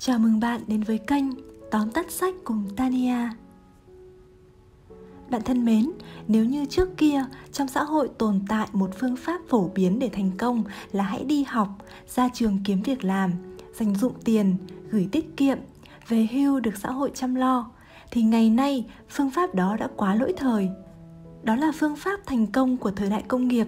Chào mừng bạn đến với kênh Tóm tắt sách cùng Tania. Bạn thân mến, nếu như trước kia trong xã hội tồn tại một phương pháp phổ biến để thành công là hãy đi học, ra trường kiếm việc làm, dành dụng tiền, gửi tiết kiệm, về hưu được xã hội chăm lo, thì ngày nay phương pháp đó đã quá lỗi thời. Đó là phương pháp thành công của thời đại công nghiệp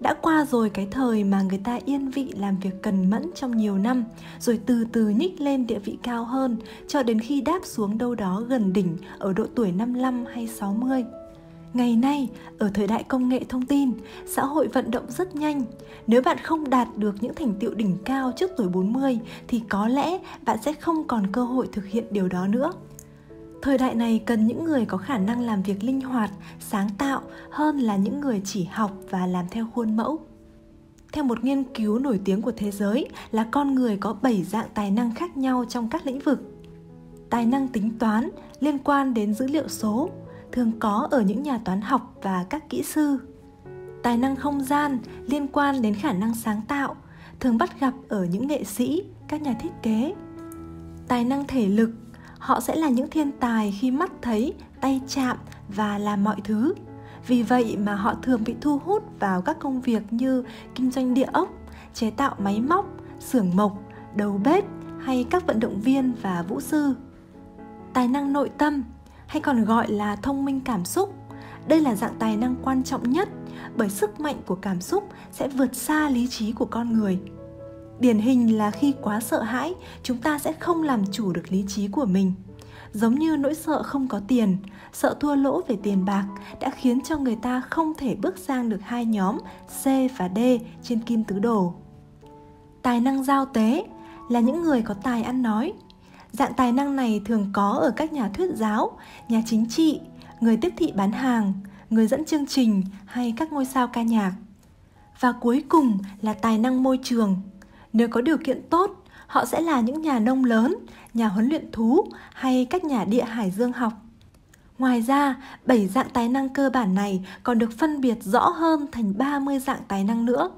đã qua rồi cái thời mà người ta yên vị làm việc cần mẫn trong nhiều năm rồi từ từ nhích lên địa vị cao hơn cho đến khi đáp xuống đâu đó gần đỉnh ở độ tuổi 55 hay 60. Ngày nay, ở thời đại công nghệ thông tin, xã hội vận động rất nhanh. Nếu bạn không đạt được những thành tựu đỉnh cao trước tuổi 40 thì có lẽ bạn sẽ không còn cơ hội thực hiện điều đó nữa. Thời đại này cần những người có khả năng làm việc linh hoạt, sáng tạo hơn là những người chỉ học và làm theo khuôn mẫu. Theo một nghiên cứu nổi tiếng của thế giới là con người có 7 dạng tài năng khác nhau trong các lĩnh vực. Tài năng tính toán liên quan đến dữ liệu số, thường có ở những nhà toán học và các kỹ sư. Tài năng không gian liên quan đến khả năng sáng tạo, thường bắt gặp ở những nghệ sĩ, các nhà thiết kế. Tài năng thể lực họ sẽ là những thiên tài khi mắt thấy tay chạm và làm mọi thứ vì vậy mà họ thường bị thu hút vào các công việc như kinh doanh địa ốc chế tạo máy móc xưởng mộc đầu bếp hay các vận động viên và vũ sư tài năng nội tâm hay còn gọi là thông minh cảm xúc đây là dạng tài năng quan trọng nhất bởi sức mạnh của cảm xúc sẽ vượt xa lý trí của con người điển hình là khi quá sợ hãi chúng ta sẽ không làm chủ được lý trí của mình giống như nỗi sợ không có tiền sợ thua lỗ về tiền bạc đã khiến cho người ta không thể bước sang được hai nhóm c và d trên kim tứ đồ tài năng giao tế là những người có tài ăn nói dạng tài năng này thường có ở các nhà thuyết giáo nhà chính trị người tiếp thị bán hàng người dẫn chương trình hay các ngôi sao ca nhạc và cuối cùng là tài năng môi trường nếu có điều kiện tốt, họ sẽ là những nhà nông lớn, nhà huấn luyện thú hay các nhà địa hải dương học. Ngoài ra, 7 dạng tài năng cơ bản này còn được phân biệt rõ hơn thành 30 dạng tài năng nữa.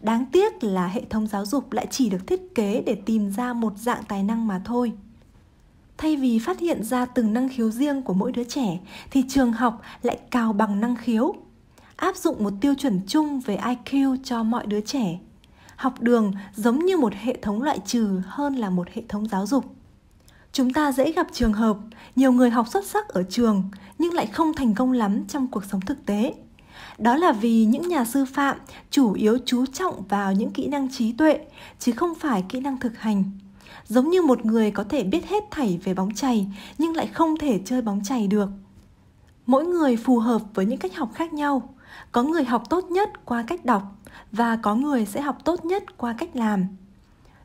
Đáng tiếc là hệ thống giáo dục lại chỉ được thiết kế để tìm ra một dạng tài năng mà thôi. Thay vì phát hiện ra từng năng khiếu riêng của mỗi đứa trẻ thì trường học lại cào bằng năng khiếu, áp dụng một tiêu chuẩn chung về IQ cho mọi đứa trẻ học đường giống như một hệ thống loại trừ hơn là một hệ thống giáo dục chúng ta dễ gặp trường hợp nhiều người học xuất sắc ở trường nhưng lại không thành công lắm trong cuộc sống thực tế đó là vì những nhà sư phạm chủ yếu chú trọng vào những kỹ năng trí tuệ chứ không phải kỹ năng thực hành giống như một người có thể biết hết thảy về bóng chày nhưng lại không thể chơi bóng chày được mỗi người phù hợp với những cách học khác nhau có người học tốt nhất qua cách đọc và có người sẽ học tốt nhất qua cách làm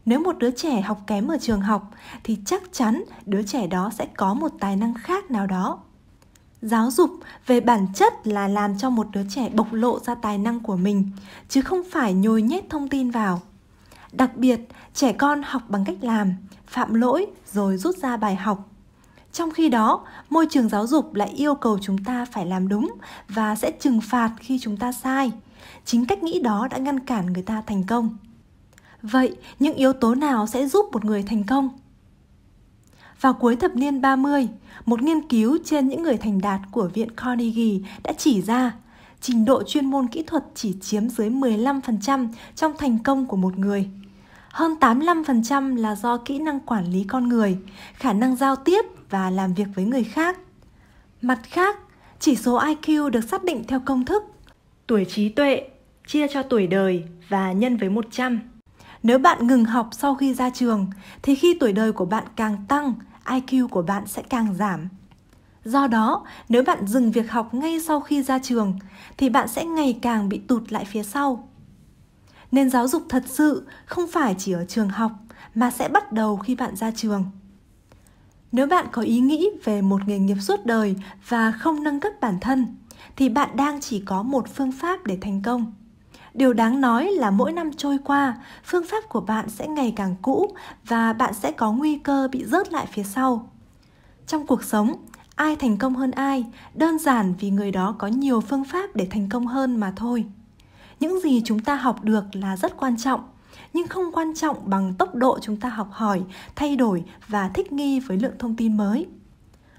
nếu một đứa trẻ học kém ở trường học thì chắc chắn đứa trẻ đó sẽ có một tài năng khác nào đó giáo dục về bản chất là làm cho một đứa trẻ bộc lộ ra tài năng của mình chứ không phải nhồi nhét thông tin vào đặc biệt trẻ con học bằng cách làm phạm lỗi rồi rút ra bài học trong khi đó môi trường giáo dục lại yêu cầu chúng ta phải làm đúng và sẽ trừng phạt khi chúng ta sai chính cách nghĩ đó đã ngăn cản người ta thành công vậy những yếu tố nào sẽ giúp một người thành công vào cuối thập niên 30, một nghiên cứu trên những người thành đạt của Viện Carnegie đã chỉ ra trình độ chuyên môn kỹ thuật chỉ chiếm dưới 15% trong thành công của một người. Hơn 85% là do kỹ năng quản lý con người, khả năng giao tiếp và làm việc với người khác. Mặt khác, chỉ số IQ được xác định theo công thức Tuổi trí tuệ chia cho tuổi đời và nhân với 100. Nếu bạn ngừng học sau khi ra trường thì khi tuổi đời của bạn càng tăng, IQ của bạn sẽ càng giảm. Do đó, nếu bạn dừng việc học ngay sau khi ra trường thì bạn sẽ ngày càng bị tụt lại phía sau. Nên giáo dục thật sự không phải chỉ ở trường học mà sẽ bắt đầu khi bạn ra trường. Nếu bạn có ý nghĩ về một nghề nghiệp suốt đời và không nâng cấp bản thân thì bạn đang chỉ có một phương pháp để thành công điều đáng nói là mỗi năm trôi qua phương pháp của bạn sẽ ngày càng cũ và bạn sẽ có nguy cơ bị rớt lại phía sau trong cuộc sống ai thành công hơn ai đơn giản vì người đó có nhiều phương pháp để thành công hơn mà thôi những gì chúng ta học được là rất quan trọng nhưng không quan trọng bằng tốc độ chúng ta học hỏi thay đổi và thích nghi với lượng thông tin mới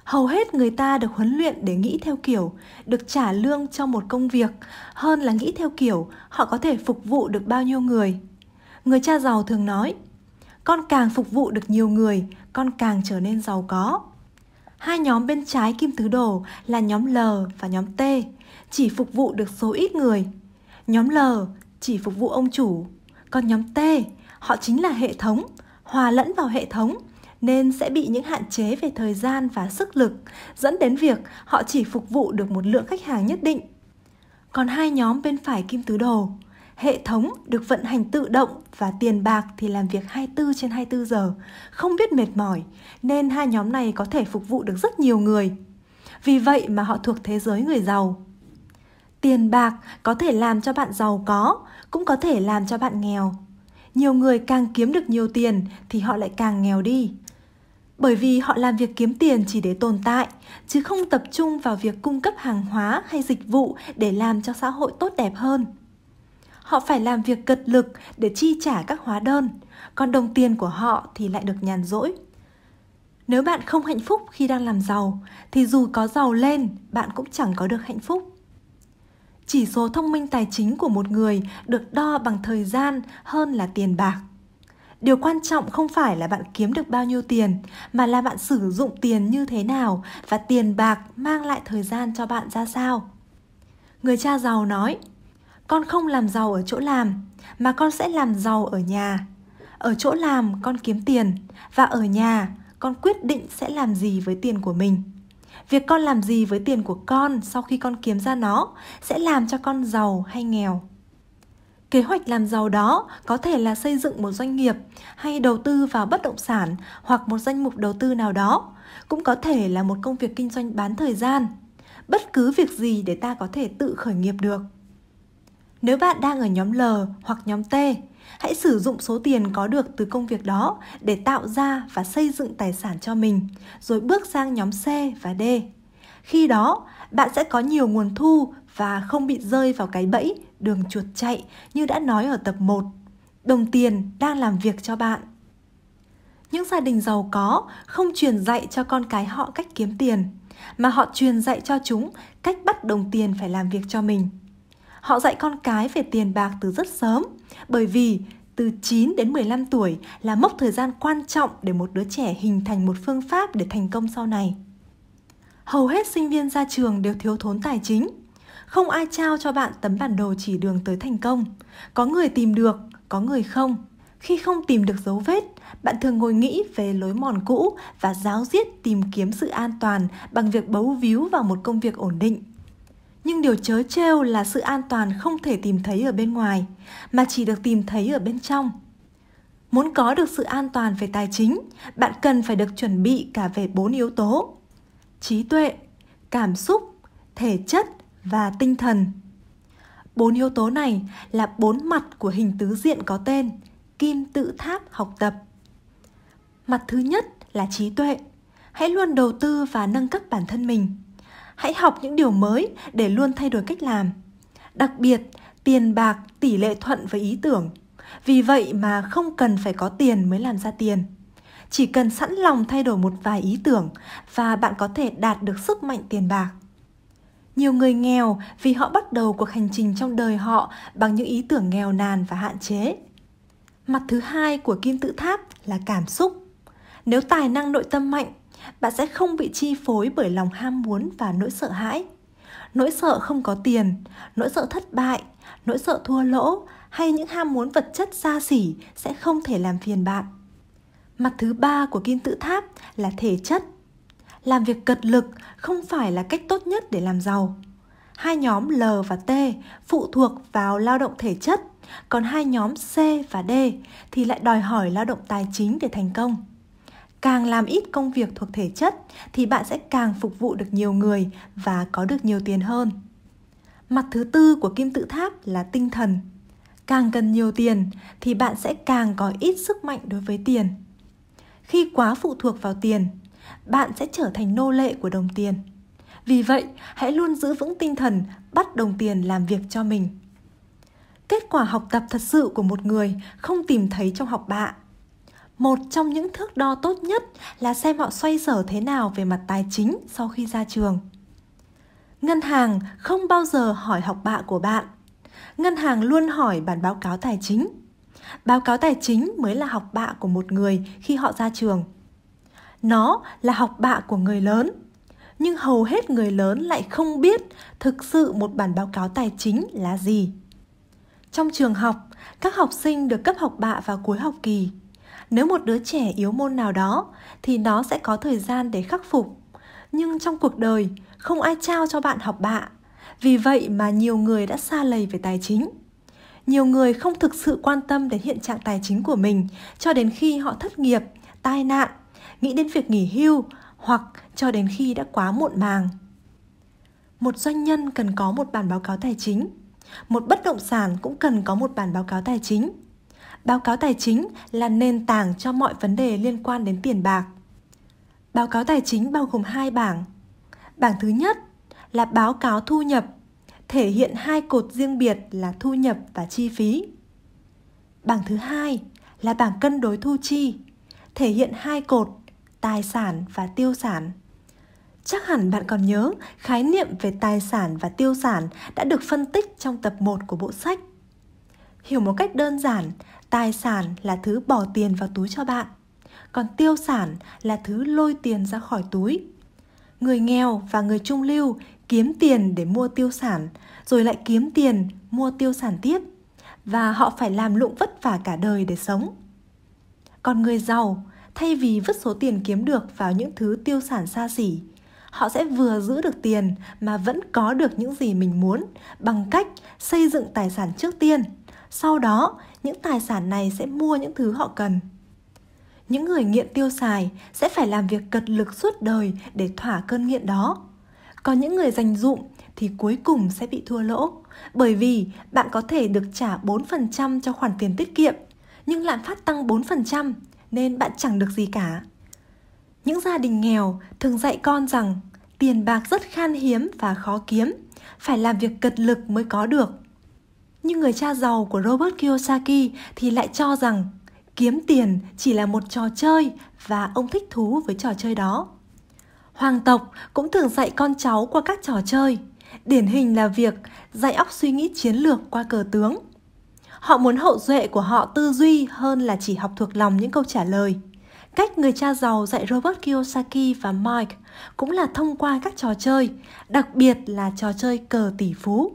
hầu hết người ta được huấn luyện để nghĩ theo kiểu được trả lương cho một công việc hơn là nghĩ theo kiểu họ có thể phục vụ được bao nhiêu người người cha giàu thường nói con càng phục vụ được nhiều người con càng trở nên giàu có hai nhóm bên trái kim tứ đồ là nhóm L và nhóm T, chỉ phục vụ được số ít người. Nhóm L chỉ phục vụ ông chủ, còn nhóm T, họ chính là hệ thống, hòa lẫn vào hệ thống nên sẽ bị những hạn chế về thời gian và sức lực, dẫn đến việc họ chỉ phục vụ được một lượng khách hàng nhất định. Còn hai nhóm bên phải kim tứ đồ, hệ thống được vận hành tự động và tiền bạc thì làm việc 24 trên 24 giờ, không biết mệt mỏi, nên hai nhóm này có thể phục vụ được rất nhiều người. Vì vậy mà họ thuộc thế giới người giàu. Tiền bạc có thể làm cho bạn giàu có, cũng có thể làm cho bạn nghèo. Nhiều người càng kiếm được nhiều tiền thì họ lại càng nghèo đi bởi vì họ làm việc kiếm tiền chỉ để tồn tại chứ không tập trung vào việc cung cấp hàng hóa hay dịch vụ để làm cho xã hội tốt đẹp hơn họ phải làm việc cật lực để chi trả các hóa đơn còn đồng tiền của họ thì lại được nhàn rỗi nếu bạn không hạnh phúc khi đang làm giàu thì dù có giàu lên bạn cũng chẳng có được hạnh phúc chỉ số thông minh tài chính của một người được đo bằng thời gian hơn là tiền bạc điều quan trọng không phải là bạn kiếm được bao nhiêu tiền mà là bạn sử dụng tiền như thế nào và tiền bạc mang lại thời gian cho bạn ra sao người cha giàu nói con không làm giàu ở chỗ làm mà con sẽ làm giàu ở nhà ở chỗ làm con kiếm tiền và ở nhà con quyết định sẽ làm gì với tiền của mình việc con làm gì với tiền của con sau khi con kiếm ra nó sẽ làm cho con giàu hay nghèo Kế hoạch làm giàu đó có thể là xây dựng một doanh nghiệp hay đầu tư vào bất động sản hoặc một danh mục đầu tư nào đó, cũng có thể là một công việc kinh doanh bán thời gian. Bất cứ việc gì để ta có thể tự khởi nghiệp được. Nếu bạn đang ở nhóm L hoặc nhóm T, hãy sử dụng số tiền có được từ công việc đó để tạo ra và xây dựng tài sản cho mình, rồi bước sang nhóm C và D. Khi đó, bạn sẽ có nhiều nguồn thu và không bị rơi vào cái bẫy đường chuột chạy như đã nói ở tập 1. Đồng tiền đang làm việc cho bạn. Những gia đình giàu có không truyền dạy cho con cái họ cách kiếm tiền, mà họ truyền dạy cho chúng cách bắt đồng tiền phải làm việc cho mình. Họ dạy con cái về tiền bạc từ rất sớm, bởi vì từ 9 đến 15 tuổi là mốc thời gian quan trọng để một đứa trẻ hình thành một phương pháp để thành công sau này. Hầu hết sinh viên ra trường đều thiếu thốn tài chính, không ai trao cho bạn tấm bản đồ chỉ đường tới thành công. Có người tìm được, có người không. Khi không tìm được dấu vết, bạn thường ngồi nghĩ về lối mòn cũ và giáo diết tìm kiếm sự an toàn bằng việc bấu víu vào một công việc ổn định. Nhưng điều chớ trêu là sự an toàn không thể tìm thấy ở bên ngoài, mà chỉ được tìm thấy ở bên trong. Muốn có được sự an toàn về tài chính, bạn cần phải được chuẩn bị cả về bốn yếu tố: trí tuệ, cảm xúc, thể chất và tinh thần. Bốn yếu tố này là bốn mặt của hình tứ diện có tên kim tự tháp học tập. Mặt thứ nhất là trí tuệ. Hãy luôn đầu tư và nâng cấp bản thân mình. Hãy học những điều mới để luôn thay đổi cách làm. Đặc biệt, tiền bạc tỷ lệ thuận với ý tưởng. Vì vậy mà không cần phải có tiền mới làm ra tiền. Chỉ cần sẵn lòng thay đổi một vài ý tưởng và bạn có thể đạt được sức mạnh tiền bạc nhiều người nghèo vì họ bắt đầu cuộc hành trình trong đời họ bằng những ý tưởng nghèo nàn và hạn chế mặt thứ hai của kim tự tháp là cảm xúc nếu tài năng nội tâm mạnh bạn sẽ không bị chi phối bởi lòng ham muốn và nỗi sợ hãi nỗi sợ không có tiền nỗi sợ thất bại nỗi sợ thua lỗ hay những ham muốn vật chất xa xỉ sẽ không thể làm phiền bạn mặt thứ ba của kim tự tháp là thể chất làm việc cật lực không phải là cách tốt nhất để làm giàu. Hai nhóm L và T phụ thuộc vào lao động thể chất, còn hai nhóm C và D thì lại đòi hỏi lao động tài chính để thành công. Càng làm ít công việc thuộc thể chất thì bạn sẽ càng phục vụ được nhiều người và có được nhiều tiền hơn. Mặt thứ tư của kim tự tháp là tinh thần. Càng cần nhiều tiền thì bạn sẽ càng có ít sức mạnh đối với tiền. Khi quá phụ thuộc vào tiền, bạn sẽ trở thành nô lệ của đồng tiền. Vì vậy, hãy luôn giữ vững tinh thần bắt đồng tiền làm việc cho mình. Kết quả học tập thật sự của một người không tìm thấy trong học bạ. Một trong những thước đo tốt nhất là xem họ xoay sở thế nào về mặt tài chính sau khi ra trường. Ngân hàng không bao giờ hỏi học bạ của bạn. Ngân hàng luôn hỏi bản báo cáo tài chính. Báo cáo tài chính mới là học bạ của một người khi họ ra trường nó là học bạ của người lớn nhưng hầu hết người lớn lại không biết thực sự một bản báo cáo tài chính là gì trong trường học các học sinh được cấp học bạ vào cuối học kỳ nếu một đứa trẻ yếu môn nào đó thì nó sẽ có thời gian để khắc phục nhưng trong cuộc đời không ai trao cho bạn học bạ vì vậy mà nhiều người đã xa lầy về tài chính nhiều người không thực sự quan tâm đến hiện trạng tài chính của mình cho đến khi họ thất nghiệp tai nạn nghĩ đến việc nghỉ hưu hoặc cho đến khi đã quá muộn màng. Một doanh nhân cần có một bản báo cáo tài chính, một bất động sản cũng cần có một bản báo cáo tài chính. Báo cáo tài chính là nền tảng cho mọi vấn đề liên quan đến tiền bạc. Báo cáo tài chính bao gồm hai bảng. Bảng thứ nhất là báo cáo thu nhập, thể hiện hai cột riêng biệt là thu nhập và chi phí. Bảng thứ hai là bảng cân đối thu chi, thể hiện hai cột tài sản và tiêu sản Chắc hẳn bạn còn nhớ khái niệm về tài sản và tiêu sản đã được phân tích trong tập 1 của bộ sách. Hiểu một cách đơn giản, tài sản là thứ bỏ tiền vào túi cho bạn, còn tiêu sản là thứ lôi tiền ra khỏi túi. Người nghèo và người trung lưu kiếm tiền để mua tiêu sản, rồi lại kiếm tiền mua tiêu sản tiếp và họ phải làm lụng vất vả cả đời để sống. Còn người giàu thay vì vứt số tiền kiếm được vào những thứ tiêu sản xa xỉ họ sẽ vừa giữ được tiền mà vẫn có được những gì mình muốn bằng cách xây dựng tài sản trước tiên sau đó những tài sản này sẽ mua những thứ họ cần những người nghiện tiêu xài sẽ phải làm việc cật lực suốt đời để thỏa cơn nghiện đó còn những người dành dụm thì cuối cùng sẽ bị thua lỗ bởi vì bạn có thể được trả 4% cho khoản tiền tiết kiệm nhưng lạm phát tăng 4% nên bạn chẳng được gì cả. Những gia đình nghèo thường dạy con rằng tiền bạc rất khan hiếm và khó kiếm, phải làm việc cật lực mới có được. Nhưng người cha giàu của Robert Kiyosaki thì lại cho rằng kiếm tiền chỉ là một trò chơi và ông thích thú với trò chơi đó. Hoàng tộc cũng thường dạy con cháu qua các trò chơi. Điển hình là việc dạy óc suy nghĩ chiến lược qua cờ tướng, Họ muốn hậu duệ của họ tư duy hơn là chỉ học thuộc lòng những câu trả lời. Cách người cha giàu dạy Robert Kiyosaki và Mike cũng là thông qua các trò chơi, đặc biệt là trò chơi cờ tỷ phú.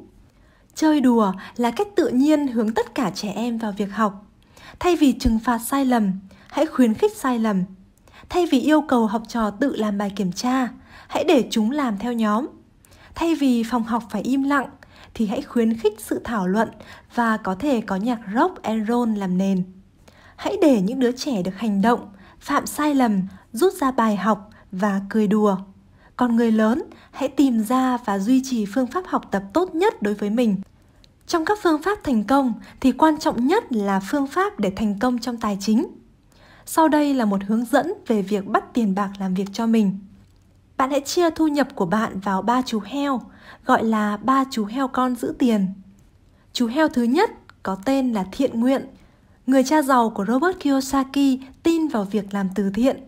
Chơi đùa là cách tự nhiên hướng tất cả trẻ em vào việc học. Thay vì trừng phạt sai lầm, hãy khuyến khích sai lầm. Thay vì yêu cầu học trò tự làm bài kiểm tra, hãy để chúng làm theo nhóm. Thay vì phòng học phải im lặng, thì hãy khuyến khích sự thảo luận và có thể có nhạc rock and roll làm nền. Hãy để những đứa trẻ được hành động, phạm sai lầm, rút ra bài học và cười đùa. Còn người lớn, hãy tìm ra và duy trì phương pháp học tập tốt nhất đối với mình. Trong các phương pháp thành công thì quan trọng nhất là phương pháp để thành công trong tài chính. Sau đây là một hướng dẫn về việc bắt tiền bạc làm việc cho mình. Bạn hãy chia thu nhập của bạn vào ba chú heo, gọi là ba chú heo con giữ tiền. Chú heo thứ nhất có tên là thiện nguyện. Người cha giàu của Robert Kiyosaki tin vào việc làm từ thiện.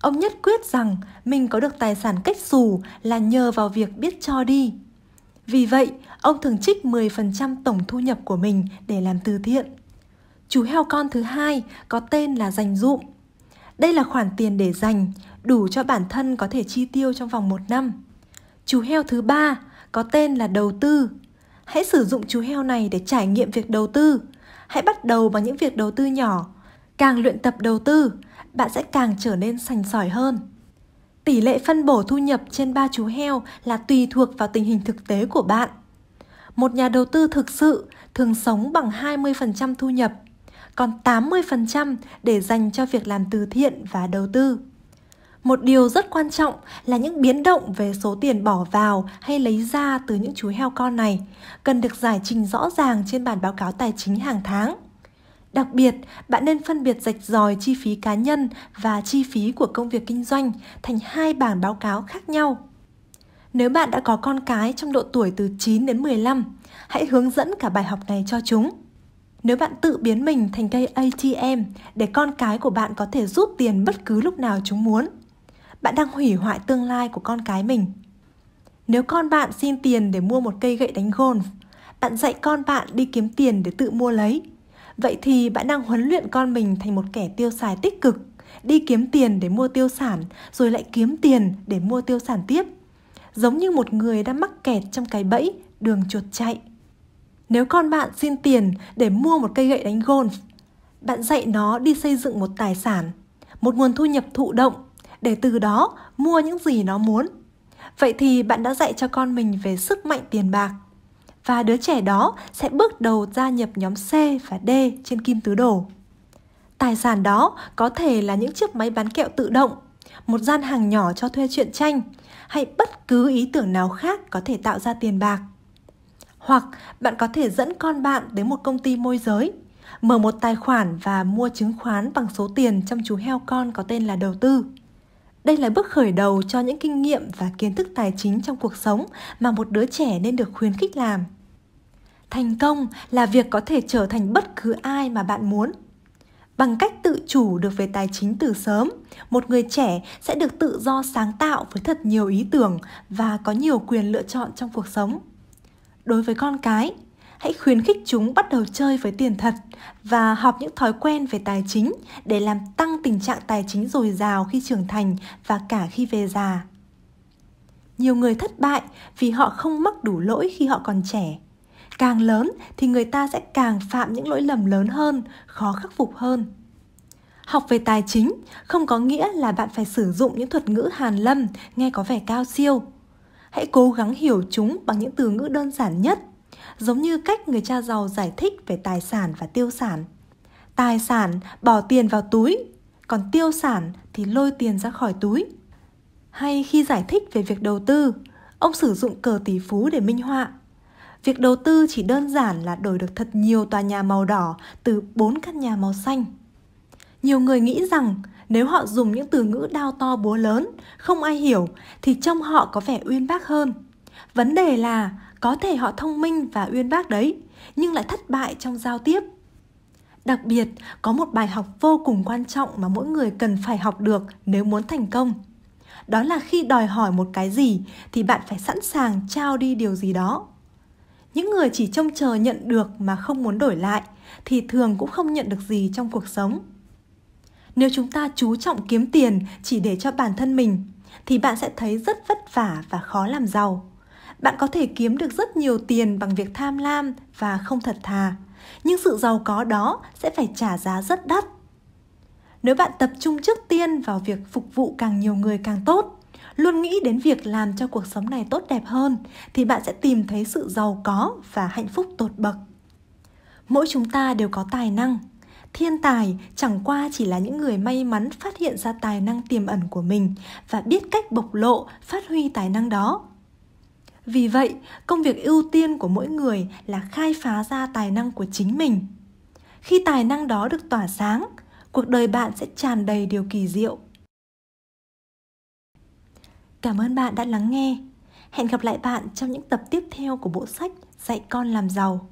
Ông nhất quyết rằng mình có được tài sản cách xù là nhờ vào việc biết cho đi. Vì vậy, ông thường trích 10% tổng thu nhập của mình để làm từ thiện. Chú heo con thứ hai có tên là dành dụm. Đây là khoản tiền để dành, đủ cho bản thân có thể chi tiêu trong vòng một năm. Chú heo thứ ba có tên là đầu tư. Hãy sử dụng chú heo này để trải nghiệm việc đầu tư. Hãy bắt đầu bằng những việc đầu tư nhỏ. Càng luyện tập đầu tư, bạn sẽ càng trở nên sành sỏi hơn. Tỷ lệ phân bổ thu nhập trên ba chú heo là tùy thuộc vào tình hình thực tế của bạn. Một nhà đầu tư thực sự thường sống bằng 20% thu nhập, còn 80% để dành cho việc làm từ thiện và đầu tư. Một điều rất quan trọng là những biến động về số tiền bỏ vào hay lấy ra từ những chú heo con này cần được giải trình rõ ràng trên bản báo cáo tài chính hàng tháng. Đặc biệt, bạn nên phân biệt rạch ròi chi phí cá nhân và chi phí của công việc kinh doanh thành hai bản báo cáo khác nhau. Nếu bạn đã có con cái trong độ tuổi từ 9 đến 15, hãy hướng dẫn cả bài học này cho chúng. Nếu bạn tự biến mình thành cây ATM để con cái của bạn có thể rút tiền bất cứ lúc nào chúng muốn, bạn đang hủy hoại tương lai của con cái mình. Nếu con bạn xin tiền để mua một cây gậy đánh golf, bạn dạy con bạn đi kiếm tiền để tự mua lấy. Vậy thì bạn đang huấn luyện con mình thành một kẻ tiêu xài tích cực, đi kiếm tiền để mua tiêu sản, rồi lại kiếm tiền để mua tiêu sản tiếp. Giống như một người đang mắc kẹt trong cái bẫy đường chuột chạy. Nếu con bạn xin tiền để mua một cây gậy đánh golf, bạn dạy nó đi xây dựng một tài sản, một nguồn thu nhập thụ động để từ đó mua những gì nó muốn. Vậy thì bạn đã dạy cho con mình về sức mạnh tiền bạc. Và đứa trẻ đó sẽ bước đầu gia nhập nhóm C và D trên kim tứ đồ. Tài sản đó có thể là những chiếc máy bán kẹo tự động, một gian hàng nhỏ cho thuê truyện tranh hay bất cứ ý tưởng nào khác có thể tạo ra tiền bạc. Hoặc bạn có thể dẫn con bạn đến một công ty môi giới, mở một tài khoản và mua chứng khoán bằng số tiền trong chú heo con có tên là đầu tư. Đây là bước khởi đầu cho những kinh nghiệm và kiến thức tài chính trong cuộc sống mà một đứa trẻ nên được khuyến khích làm. Thành công là việc có thể trở thành bất cứ ai mà bạn muốn. Bằng cách tự chủ được về tài chính từ sớm, một người trẻ sẽ được tự do sáng tạo với thật nhiều ý tưởng và có nhiều quyền lựa chọn trong cuộc sống. Đối với con cái, hãy khuyến khích chúng bắt đầu chơi với tiền thật và học những thói quen về tài chính để làm tăng tình trạng tài chính dồi dào khi trưởng thành và cả khi về già. Nhiều người thất bại vì họ không mắc đủ lỗi khi họ còn trẻ. Càng lớn thì người ta sẽ càng phạm những lỗi lầm lớn hơn, khó khắc phục hơn. Học về tài chính không có nghĩa là bạn phải sử dụng những thuật ngữ hàn lâm nghe có vẻ cao siêu. Hãy cố gắng hiểu chúng bằng những từ ngữ đơn giản nhất – giống như cách người cha giàu giải thích về tài sản và tiêu sản. Tài sản bỏ tiền vào túi, còn tiêu sản thì lôi tiền ra khỏi túi. Hay khi giải thích về việc đầu tư, ông sử dụng cờ tỷ phú để minh họa. Việc đầu tư chỉ đơn giản là đổi được thật nhiều tòa nhà màu đỏ từ 4 căn nhà màu xanh. Nhiều người nghĩ rằng nếu họ dùng những từ ngữ đao to búa lớn, không ai hiểu thì trông họ có vẻ uyên bác hơn. Vấn đề là có thể họ thông minh và uyên bác đấy nhưng lại thất bại trong giao tiếp đặc biệt có một bài học vô cùng quan trọng mà mỗi người cần phải học được nếu muốn thành công đó là khi đòi hỏi một cái gì thì bạn phải sẵn sàng trao đi điều gì đó những người chỉ trông chờ nhận được mà không muốn đổi lại thì thường cũng không nhận được gì trong cuộc sống nếu chúng ta chú trọng kiếm tiền chỉ để cho bản thân mình thì bạn sẽ thấy rất vất vả và khó làm giàu bạn có thể kiếm được rất nhiều tiền bằng việc tham lam và không thật thà nhưng sự giàu có đó sẽ phải trả giá rất đắt nếu bạn tập trung trước tiên vào việc phục vụ càng nhiều người càng tốt luôn nghĩ đến việc làm cho cuộc sống này tốt đẹp hơn thì bạn sẽ tìm thấy sự giàu có và hạnh phúc tột bậc mỗi chúng ta đều có tài năng thiên tài chẳng qua chỉ là những người may mắn phát hiện ra tài năng tiềm ẩn của mình và biết cách bộc lộ phát huy tài năng đó vì vậy công việc ưu tiên của mỗi người là khai phá ra tài năng của chính mình khi tài năng đó được tỏa sáng cuộc đời bạn sẽ tràn đầy điều kỳ diệu cảm ơn bạn đã lắng nghe hẹn gặp lại bạn trong những tập tiếp theo của bộ sách dạy con làm giàu